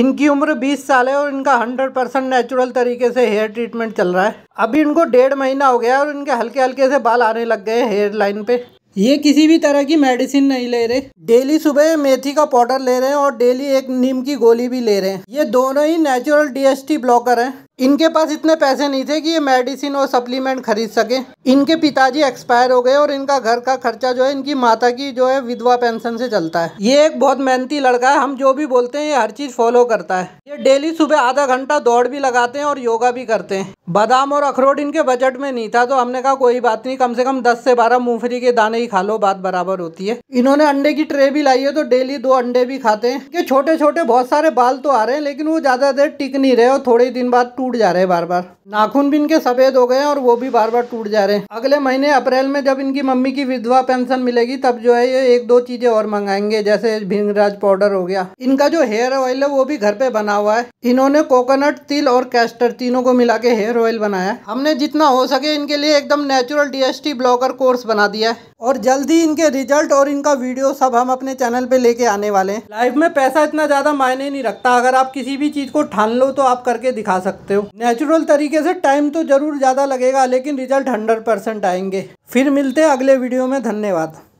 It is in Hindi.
इनकी उम्र 20 साल है और इनका 100 परसेंट नेचुरल तरीके से हेयर ट्रीटमेंट चल रहा है अभी इनको डेढ़ महीना हो गया और इनके हल्के हल्के से बाल आने लग गए हेयर लाइन पे ये किसी भी तरह की मेडिसिन नहीं ले रहे डेली सुबह मेथी का पाउडर ले रहे हैं और डेली एक नीम की गोली भी ले रहे हैं ये दोनों ही नेचुरल डीएसटी ब्लॉकर हैं इनके पास इतने पैसे नहीं थे कि ये मेडिसिन और सप्लीमेंट खरीद सके इनके पिताजी एक्सपायर हो गए और इनका घर का खर्चा जो है इनकी माता की जो है विधवा पेंशन से चलता है ये एक बहुत मेहनती लड़का है हम जो भी बोलते हैं ये हर चीज फॉलो करता है ये डेली सुबह आधा घंटा दौड़ भी लगाते हैं और योगा भी करते हैं बादाम और अखरोट इनके बजट में नहीं था तो हमने कहा कोई बात नहीं कम से कम दस से बारह मूंगफली के दाने ही खा लो बात बराबर होती है इन्होंने अंडे की ट्रे भी लाई है तो डेली दो अंडे भी खाते हैं ये छोटे छोटे बहुत सारे बाल तो आ रहे हैं लेकिन वो ज़्यादा देर टिक नहीं रहे और थोड़े दिन बाद टूट जा रहे हैं बार बार नाखून भी इनके सफ़ेद हो गए हैं और वो भी बार बार टूट जा रहे हैं अगले महीने अप्रैल में जब इनकी मम्मी की विधवा पेंशन मिलेगी तब जो है ये एक दो चीज़ें और मंगाएंगे जैसे भींगराज पाउडर हो गया इनका जो हेयर ऑयल है वो भी घर पे बना हुआ है इन्होंने कोकोनट तिल और कैस्टर तीनों को मिला के हेयर ऑयल बनाया है हमने जितना हो सके इनके लिए एकदम नेचुरल डीएसटी ब्लॉगर कोर्स बना दिया है और जल्दी इनके रिजल्ट और इनका वीडियो सब हम अपने चैनल पे लेके आने वाले हैं लाइफ में पैसा इतना ज़्यादा मायने नहीं रखता अगर आप किसी भी चीज़ को ठान लो तो आप करके दिखा सकते हो नेचुरल तरीके से टाइम तो ज़रूर ज़्यादा लगेगा लेकिन रिजल्ट हंड्रेड परसेंट आएंगे फिर मिलते हैं अगले वीडियो में धन्यवाद